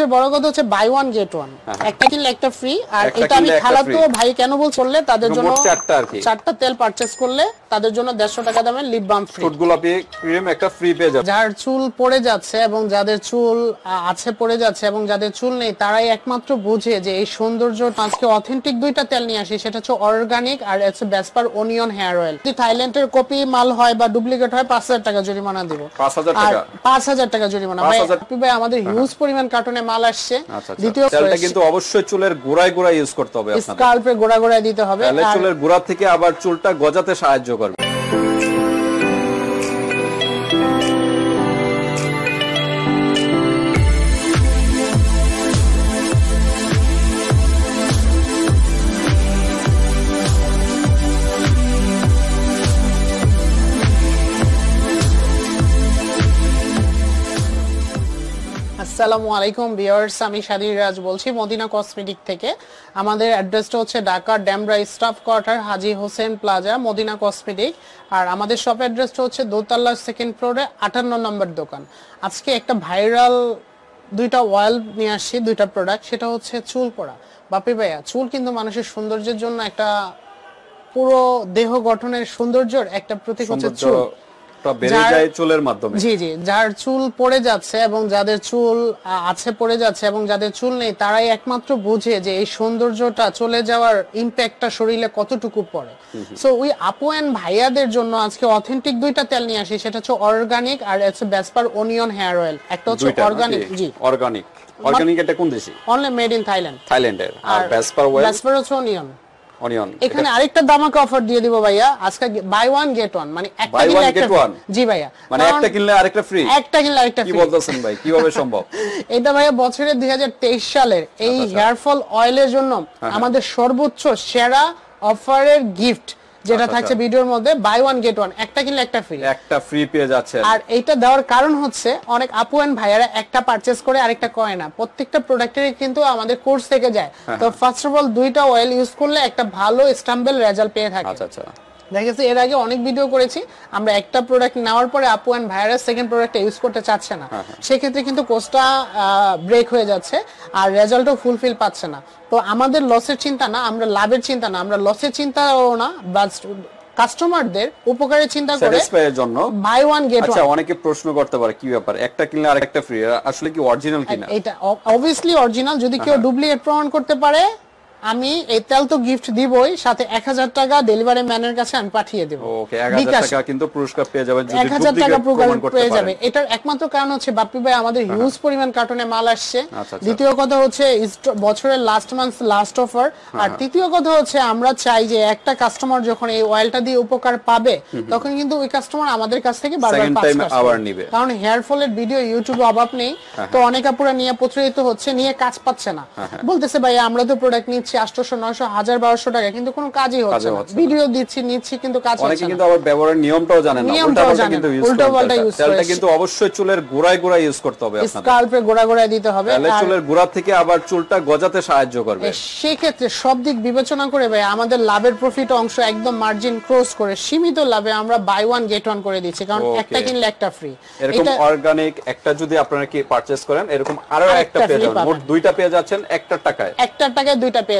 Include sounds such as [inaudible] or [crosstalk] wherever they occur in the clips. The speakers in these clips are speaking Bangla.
সবচেয়ে বড় কথা হচ্ছে বাই ওয়ান গেট ওয়ান একটা কিনলে একটা ফ্রি আর এটা আমি খালাতো ভাই কেন বল করলে তাদের জন্য চারটা তেল পারচেজ করলে তাদের জন্য দেড়শো টাকা দামের লিপ বাম ফ্রি ফুট গোলাপি ক্রিম একটা ফ্রি পেয়ে যাবে যার চুল পড়ে যাচ্ছে এবং যাদের চুল আছে পড়ে যাচ্ছে এবং যাদের চুল নেই তারাই একমাত্র বুঝে যে এই সৌন্দর্য আজকে অথেন্টিক দুইটা তেল নিয়ে আসি সেটা হচ্ছে অর্গানিক আর হচ্ছে ব্যাসপার অনিয়ন হেয়ার অয়েল যদি থাইল্যান্ডের কপি মাল হয় বা ডুপ্লিকেট হয় 5000 টাকা জরিমানা দিব পাঁচ টাকা টাকা জরিমানা ভাই আমাদের হিউজ হ্যাঁ, হ্যাঁ। পরিমাণ কার্টুনে মাল আসছে আচ্ছা, আচ্ছা। কিন্তু অবশ্যই চুলের গোড়ায় গোড়ায় ইউজ করতে হবে স্কাল্পে গোড়া গোড়ায় দিতে হবে চুলের গোড়া থেকে আবার চুলটা গজাতে সাহায্য করবে আসসালামু আলাইকুম ভিউয়ার্স আমি শাদির রাজ বলছি মদিনা কসমেটিক থেকে আমাদের অ্যাড্রেসটা হচ্ছে Dhaka Demra staff quarter Haji Hossain plaza Madina cosmetic আর আমাদের শপ অ্যাড্রেসটা হচ্ছে দোতলার সেকেন্ড ফ্লোরে আটান্ন নম্বর দোকান আজকে একটা ভাইরাল দুইটা অয়েল নিয়ে আসছি দুইটা প্রোডাক্ট সেটা হচ্ছে চুল পড়া বাপি ভাইয়া চুল কিন্তু মানুষের সৌন্দর্যের জন্য একটা পুরো দেহ গঠনের সৌন্দর্যের একটা প্রতীক হচ্ছে চুল চুল যাচ্ছে এবং যাদের চুল আছে যাচ্ছে চুল নেই তারাই যে সৌন্দর্যটা চলে যাওয়ার কতটুকু ওই আপু অ্যান্ড ভাইয়াদের জন্য আজকে অথেন্টিক দুইটা তেল নিয়ে আসি সেটা হচ্ছে অর্গানিক আর হচ্ছে ব্যাসপার অনিয়ন হেয়ার অয়েল একটা হচ্ছে অর্গানিক জি organic organic made in Thailand আর ব্যাসপার অনিয়ন এখানে আরেকটা দামাকে অফার দিয়ে দিব ভাইয়া আজকে বাই ওয়ান গেট ওয়ান মানে একটা জি ভাইয়া মানে একটা কিনলে আরেকটা ফ্রি একটা কিনলে আরেকটা ফ্রি কি বলতেছেন ভাই কিভাবে সম্ভব [laughs] এটা ভাইয়া বছরের 2023 সালের এই হেয়ার ফল অয়েলের জন্য হ্যাঁ, হ্যাঁ। আমাদের সর্বোচ্চ সেরা অফারের গিফট যেটা আচ্ছা, থাকছে আচ্ছা। ভিডিওর মধ্যে বাই ওয়ান গেট ওয়ান একটা কিনলে একটা ফ্রি একটা ফ্রি পেয়ে যাচ্ছে আর এইটা দেওয়ার কারণ হচ্ছে অনেক আপু এন্ড ভাইয়ারা একটা পারচেজ করে আরেকটা কয় না প্রত্যেকটা প্রোডাক্টের কিন্তু আমাদের কোর্স থেকে যায় হ্যাঁ, তো ফার্স্ট অফ অল দুইটা অয়েল ইউজ করলে একটা ভালো স্টাম্বেল রেজাল্ট পেয়ে থাকে আচ্ছা আচ্ছা দেখা গেছে এর আগে অনেক ভিডিও করেছি আমরা একটা প্রোডাক্ট নেওয়ার পরে আপু অ্যান্ড ভাইরাস সেকেন্ড প্রোডাক্টটা ইউজ করতে চাচ্ছে না হ্যাঁ, হ্যাঁ। সেক্ষেত্রে কিন্তু কোর্সটা ব্রেক হয়ে যাচ্ছে আর রেজাল্টও ফুলফিল পাচ্ছে না তো আমাদের লসের চিন্তা না আমরা লাভের চিন্তা না আমরা লসের চিন্তাও না বা কাস্টমারদের উপকারের চিন্তা করে স্যাটিসফাইয়ের জন্য বাই ওয়ান গেট আচ্ছা অনেকে প্রশ্ন করতে পারে কি ব্যাপার একটা কিনলে আরেকটা ফ্রি আসলে কি অরিজিনাল কিনা এটা অবভিয়াসলি অরিজিনাল যদি কেউ ডুপ্লিকেট হ্যাঁ। প্রমাণ করতে পারে আমি এই তেল তো গিফট দিবই সাথে এক হাজার টাকা ডেলিভারি ম্যানের কাছে আমি পাঠিয়ে দেবো কিন্তু পুরস্কার পেয়ে যাবেন এক হাজার টাকা পেয়ে যাবে এটার একমাত্র কারণ হচ্ছে বাপ্পি ভাই আমাদের হিউজ হ্যাঁ, হ্যাঁ। পরিমাণ কার্টনে মাল আসছে আচ্ছা, আচ্ছা। দ্বিতীয় কথা হচ্ছে বছরের লাস্ট মান্থ লাস্ট অফার আর হ্যাঁ। তৃতীয় কথা হচ্ছে আমরা চাই যে একটা কাস্টমার যখন এই অয়েলটা দিয়ে উপকার পাবে তখন কিন্তু ওই কাস্টমার আমাদের কাছ থেকে বারবার পাস আবার নেবে কারণ হেয়ার ফলের ভিডিও ইউটিউবে অভাব নেই তো অনেক আপুরা নিয়ে প্রচলিত হচ্ছে নিয়ে কাজ পাচ্ছে না বলতেছে ভাই আমরা তো প্রোডাক্ট নিচ্ছি দিচ্ছি আটশোশো নয়শো হাজার বারোশো টাকা কিন্তু কোনো কাজই হচ্ছে না ভিডিও দিচ্ছি নিচ্ছি কিন্তু কাজ হচ্ছে অনেকে কিন্তু আবার ব্যবহারের নিয়মটাও জানেন না নিয়মটাও জানেন উল্টো পাল্টা ইউজ করে কিন্তু অবশ্যই চুলের গোড়ায় গোড়ায় ইউজ করতে হবে আপনাদের স্কাল্পে গোড়া গোড়ায় দিতে হবে তাহলে চুলের গোড়া থেকে আবার চুলটা গজাতে সাহায্য করবে সেই ক্ষেত্রে সব দিক বিবেচনা করে ভাই আমাদের লাভের প্রফিট অংশ একদম মার্জিন ক্রস করে সীমিত লাভে আমরা বাই ওয়ান গেট ওয়ান করে দিচ্ছি কারণ একটা কিনলে একটা ফ্রি এরকম অর্গানিক একটা যদি আপনারা কি পারচেজ করেন এরকম আরো একটা পেয়ে যাবেন মোট দুইটা পেয়ে যাচ্ছেন একটা টাকায় একটা টাকায় দুইটা পেয়ে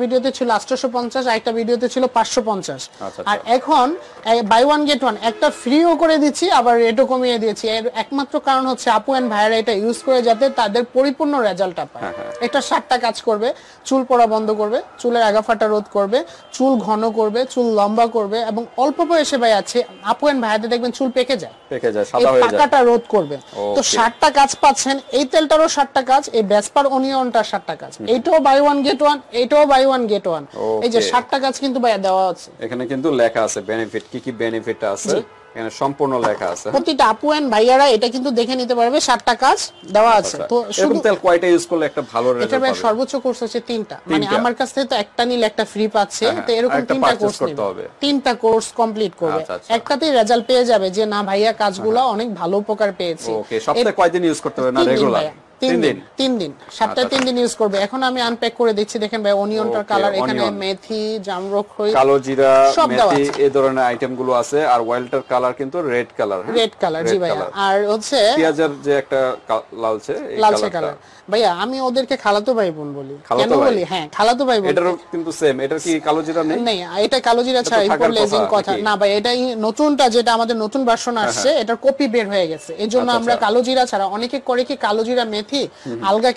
ভিডিওতে ছিল আটশোশো পঞ্চাশ একটা ভিডিওতে ছিল পাঁচশো পঞ্চাশ আচ্ছা, আচ্ছা। আর এখন বাই ওয়ান গেট ওয়ান একটা ফ্রিও করে দিচ্ছি আবার রেটও কমিয়ে দিয়েছি এর একমাত্র কারণ হচ্ছে আপু অ্যান্ড ভাইয়ারা এটা ইউজ করে যাতে তাদের পরিপূর্ণ রেজাল্টটা পায় হ্যাঁ, হ্যাঁ। এটা সাতটা কাজ করবে চুল পড়া বন্ধ করবে চুলের আগাফাটা রোধ করবে চুল ঘন করবে চুল লম্বা করবে এবং অল্প বয়সে ভাই আছে আপু অ্যান্ড ভাইয়াদের দেখবেন চুল পেকে যায় যায় পাকাটা রোধ করবে তো সাতটা কাজ পাচ্ছেন এই তেলটারও সাতটা কাজ এই ব্যাসপার অনিয়নটার সাতটা কাজ এইটাও বাই ওয়ান গেট ওয়ান এইটাও বাই ওয়ান গেট ওয়ান এই যে সাতটা গাছ কিন্তু ভাইয়া দেওয়া আছে এখানে কিন্তু লেখা আছে বেনিফিট কি কি বেনিফিট আছে এখানে সম্পূর্ণ লেখা আছে প্রতিটা আপু এন্ড ভাইয়ারা এটা কিন্তু দেখে নিতে পারবে সাতটা কাজ দেওয়া আছে আচ্ছা। তো শুধু তেল কয়টা ইউজ করলে একটা ভালো রেজাল্ট এটা সর্বোচ্চ কোর্স হচ্ছে তিনটা মানে আমার কাছ থেকে তো একটা নিলে একটা ফ্রি পাচ্ছে হ্যাঁ, তো এরকম তিনটা কোর্স করতে হবে তিনটা কোর্স কমপ্লিট করবে আচ্ছা, আচ্ছা। একটাতেই রেজাল্ট পেয়ে যাবে যে না ভাইয়া কাজগুলো হ্যাঁ। অনেক ভালো উপকার পেয়েছে ওকে সপ্তাহে কয়দিন ইউজ করতে হবে না রেগুলার আমি ওদেরকে খালাতো ভাই বোন বলি কেন বলি হ্যাঁ খালাতো ভাই বোন এটা কালো জিরা ছাড়া কথা না ভাই এটা নতুনটা যেটা আমাদের নতুন বাসন হ্যাঁ, হ্যাঁ। আসছে এটার কপি বের হয়ে গেছে এই জন্য আচ্ছা, আমরা আচ্ছা। কালো জিরা ছাড়া অনেকে করে কি কালো জিরা মেথি কি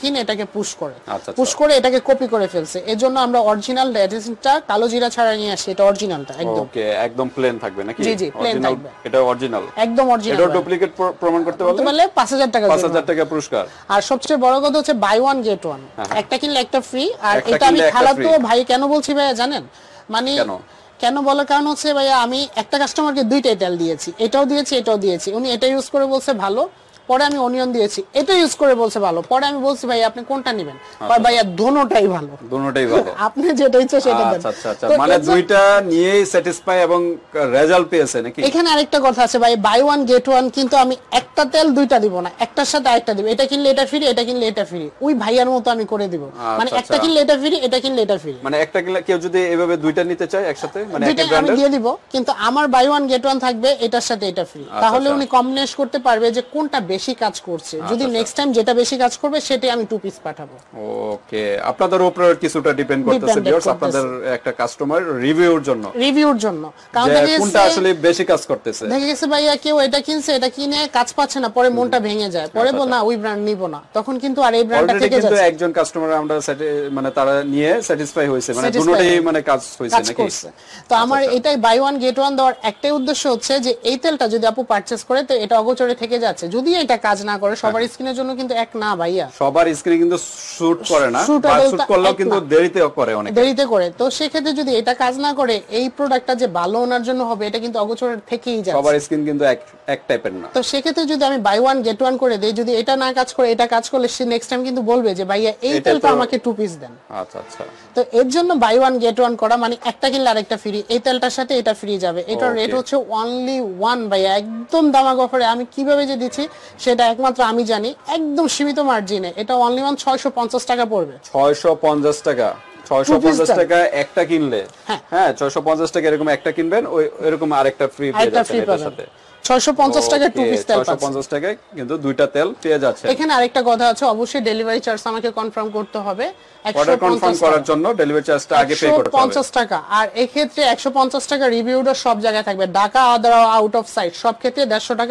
কিন এটাকে পুশ করে পুশ আচ্ছা, আচ্ছা। করে এটাকে কপি করে ফেলছে এজন্য আমরা অরিজিনাল অ্যাডেসিভটা কালো জিরা ছাড়া নিয়ে আসি এটা অরিজিনালটা একদম ওকে একদম প্লেন থাকবে নাকি জি জি প্লেন থাকবে এটা অরিজিনাল একদম অরিজিনাল এটা ডুপ্লিকেট প্রমাণ করতে পারলে 5000 টাকা 5000 টাকা পুরস্কার আর সবচেয়ে বড় কথা হচ্ছে বাই ওয়ান গেট ওয়ান একটা কিনলে একটা ফ্রি আর এটা আমি খালাতো ভাই কেন বলছি ভাই জানেন মানে কেন কেন বলার কারণ হচ্ছে ভাইয়া আমি একটা কাস্টমারকে দুইটা তেল দিয়েছি এটাও দিয়েছি এটাও দিয়েছি উনি এটা ইউজ করে বলছে ভালো পরে আমি অনিয়ন দিয়েছি এটা ইউজ করে বলছে ভালো পরে আমি বলছি ভাই আপনি কোনটা নেবেন আচ্ছা, কয় ভাইয়া আচ্ছা। দোনোটাই ভালো দোনোটাই ভালো [laughs] আপনি যেটা ইচ্ছা সেটা দেন আচ্ছা আচ্ছা, আচ্ছা। মানে দুইটা নিয়েই স্যাটিসফাই এবং রেজাল্ট পেয়েছে নাকি এখানে আরেকটা কথা আছে ভাই বাই ওয়ান গেট ওয়ান কিন্তু আমি একটা তেল দুইটা দিব না একটার সাথে আরেকটা দিব এটা কিনলে এটা ফ্রি এটা কিনলে এটা ফ্রি ওই ভাইয়ার মতো আমি করে দিব মানে একটা কিনলে এটা ফ্রি এটা কিনলে এটা ফ্রি মানে একটা কিনলে কেউ যদি এভাবে দুইটা নিতে চায় একসাথে মানে একটা ব্র্যান্ড দিয়ে দিব কিন্তু আমার বাই ওয়ান গেট ওয়ান থাকবে এটার সাথে এটা ফ্রি তাহলে উনি কম্বিনেশন করতে পারবে যে কোনটা বেশি কাজ করছে আচ্ছা, যদি নেক্সট আচ্ছা। টাইম যেটা বেশি কাজ করবে সেটাই আমি টু পিস পাঠাবো ওকে আপনাদের উপর কিছুটা ডিপেন্ড করতেছে ভিউয়ার্স আপনাদের একটা কাস্টমার রিভিউর জন্য রিভিউর জন্য কারণ কোনটা আসলে বেশি কাজ করতেছে দেখে গেছে ভাইয়া কেউ এটা কিনছে এটা কিনে কাজ পাচ্ছে না পরে মনটা ভেঙে যায় পরে আচ্ছা, বলে না ওই ব্র্যান্ড নিব না তখন কিন্তু আর এই ব্র্যান্ডটা থেকে যাচ্ছে কিন্তু একজন কাস্টমার আমরা মানে তারা নিয়ে স্যাটিসফাই হয়েছে মানে দুটোই মানে কাজ হয়েছে নাকি তো আমার এটাই বাই ওয়ান গেট ওয়ান দেওয়ার একটাই উদ্দেশ্য হচ্ছে যে এই তেলটা যদি আপু পারচেজ করে তো এটা অগোচরে থেকে যাচ্ছে যদি এটা কাজ না করে সবার হ্যাঁ। স্ক্রিনের জন্য কিন্তু এক না ভাইয়া সবার স্কিনে কিন্তু শুট করে না শুট করলেও কিন্তু দেরিতে করে অনেক দেরিতে করে তো সেক্ষেত্রে যদি এটা কাজ না করে এই প্রোডাক্টটা যে ভালো ওনার জন্য হবে এটা কিন্তু অগোচরের থেকেই যায় সবার স্ক্রিন কিন্তু এক এক টাইপের না তো সেক্ষেত্রে যদি আমি বাই ওয়ান গেট ওয়ান করে দেই যদি এটা না কাজ করে এটা কাজ করলে সে নেক্সট টাইম কিন্তু বলবে যে ভাইয়া এই তেলটা আমাকে টু পিস দেন আচ্ছা আচ্ছা তো এর জন্য বাই ওয়ান গেট ওয়ান করা মানে একটা কিনলে আরেকটা ফ্রি এই তেলটার সাথে এটা ফ্রি যাবে এটার রেট হচ্ছে অনলি ওয়ান ভাইয়া একদম দামাগ অফারে আমি কিভাবে যে দিচ্ছি সেটা একমাত্র আমি জানি একদম সীমিত মার্জিনে এটা অনলি ওয়ান ছয়শো পঞ্চাশ টাকা পড়বে ছয়শো পঞ্চাশ টাকা ছয়শো পঞ্চাশ টাকা একটা কিনলে হ্যাঁ।, হ্যাঁ ছয়শো পঞ্চাশ টাকা এরকম একটা কিনবেন ওই এরকম আরেকটা ফ্রি একটা ফ্রি সাথে 650 টাকা কিন্তু দুইটা তেল পেয়ে যাচ্ছে টাকা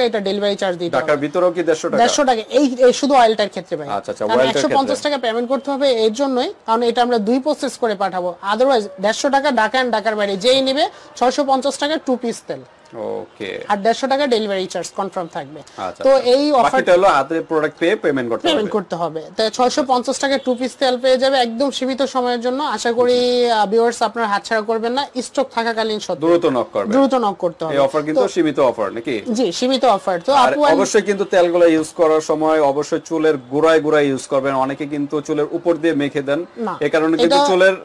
এটা ডেলিভারি চার্জ ঢাকার এই শুধু ক্ষেত্রে আচ্ছা, আচ্ছা, টাকা পেমেন্ট করতে হবে জন্যই কারণ এটা আমরা দুই প্রসেস করে পাঠাবো আদারওয়াইজ টাকা বাইরে যেই নেবে পঞ্চাশ টাকা টু পিস তেল আর টাকা ডেলিভারি চার্জ কনফার্ম থাকবে আচ্ছা, আচ্ছা। তো এই অফারটা হলো হাতে প্রোডাক্ট পেয়ে পেমেন্ট করতে পেমেন্ট করতে হবে তো টাকা টু পিস তেল পেয়ে যাবে একদম সীমিত সময়ের জন্য আশা করি ভিউয়ার্স আপনার করবেন না স্টক থাকাকালীন দ্রুত নক করবেন দ্রুত নক করতে হবে এই অফার কিন্তু সীমিত অফার নাকি জি সীমিত অফার তো অবশ্যই কিন্তু তেলগুলো ইউজ করার সময় অবশ্যই চুলের গোড়ায় গোড়ায় ইউজ করবেন অনেকে কিন্তু চুলের উপর দিয়ে মেখে দেন এ কারণে কিন্তু চুলের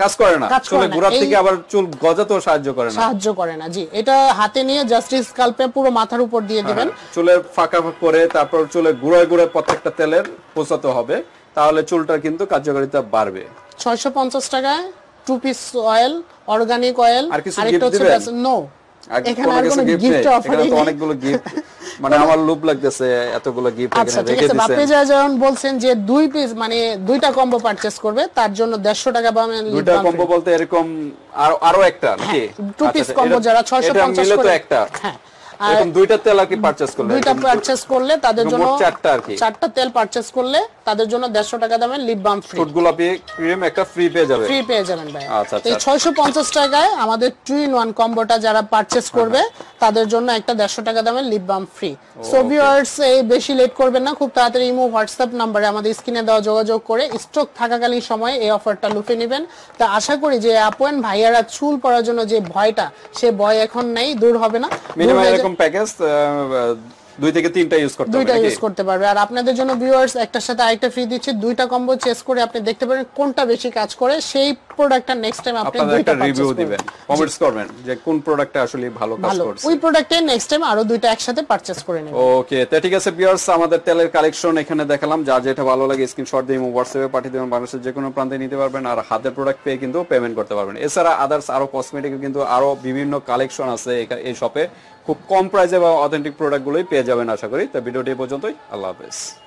কাজ করে না চুলে গোড়া থেকে আবার চুল গজাতেও সাহায্য করে না সাহায্য করে না জি এটা হাতে নিয়ে জাস্ট স্কাল্পে পুরো মাথার উপর দিয়ে দিবেন হ্যাঁ, হ্যাঁ। চুলের ফাঁকা করে তারপর চুলে গুঁড়ায় গুঁড়ায় প্রত্যেকটা তেলের পোষাতে হবে তাহলে চুলটার কিন্তু কার্যকারিতা বাড়বে 650 টাকায় two piece oil organic oil আর কিছু গিফট দিবেন নো এখানে আর কোনো গিফট অফার নেই অনেকগুলো গিফট [laughs] মানে আমার লোভ লাগতেছে এতগুলো গিফট আচ্ছা ঠিক আছে আপনি যখন বলছেন যে দুই পিস মানে দুইটা কম্বো পারচেজ করবে তার জন্য 150 টাকা বা দুইটা কম্বো বলতে এরকম আরো আরো একটা নাকি টু পিস কম্বো যারা 650 করে এটা মিলে তো একটা হ্যাঁ এরকম দুইটা তেল আর কি পারচেজ করলে দুইটা পারচেজ করলে তাদের জন্য চারটা আর কি চারটা তেল পারচেজ করলে তাদের জন্য 150 টাকা লিপ বাম ফ্রি ফুট গোলাপি ক্রিম একটা ফ্রি পেয়ে যাবে ফ্রি পেয়ে যাবেন ভাই আচ্ছা, আচ্ছা, এই 650 আচ্ছা। টাকায় আমাদের ইন কম্বোটা যারা পারচেজ হ্যাঁ, করবে হ্যাঁ। তাদের জন্য একটা 150 টাকা lip balm free so viewers এই বেশি লেট করবেন না খুব তাড়াতাড়ি ইমো হোয়াটসঅ্যাপ নম্বরে আমাদের স্ক্রিনে দেওয়া যোগাযোগ করে স্টক থাকাকালীন সময়ে এই অফারটা লুফে নেবেন তা আশা করি যে আপু ভাইয়ারা চুল পড়ার জন্য যে ভয়টা সে ভয় এখন নেই দূর হবে না এরকম এরকম প্যাকেজ দুই থেকে তিনটা ইউজ করতে দুইটা ইউজ করতে পারবে আর আপনাদের জন্য ভিউয়ার্স একটার সাথে আরেকটা ফ্রি দিচ্ছি দুইটা কম্বো চেস করে আপনি দেখতে পারেন কোনটা বেশি কাজ করে সেই প্রোডাক্টটা নেক্সট টাইম আপনি দুইটা রিভিউ দিবেন কমেন্টস করবেন যে কোন প্রোডাক্টটা আসলে ভালো কাজ করছে ওই প্রোডাক্টে নেক্সট টাইম আরো দুইটা একসাথে পারচেজ করে নেবেন ওকে তো ঠিক আছে ভিউয়ার্স আমাদের তেলের কালেকশন এখানে দেখালাম যেটা ভালো লাগে স্ক্রিনশট দিয়ে হোয়াটসঅ্যাপে পাঠিয়ে দেবেন বাংলাদেশের যে কোনো প্রান্তে নিতে পারবেন আর হাতের প্রোডাক্ট পেয়ে কিন্তু পেমেন্ট করতে পারবেন এছাড়া আদার্স আরো কসমেটিক কিন্তু আরো বিভিন্ন কালেকশন আছে এই শপে খুব কম প্রাইসে বা অথেন্টিক প্রোডাক্টগুলোই পেয়ে যাবেন আশা করি তো ভিডিওটি পর্যন্তই আল্লাহ হাফেজ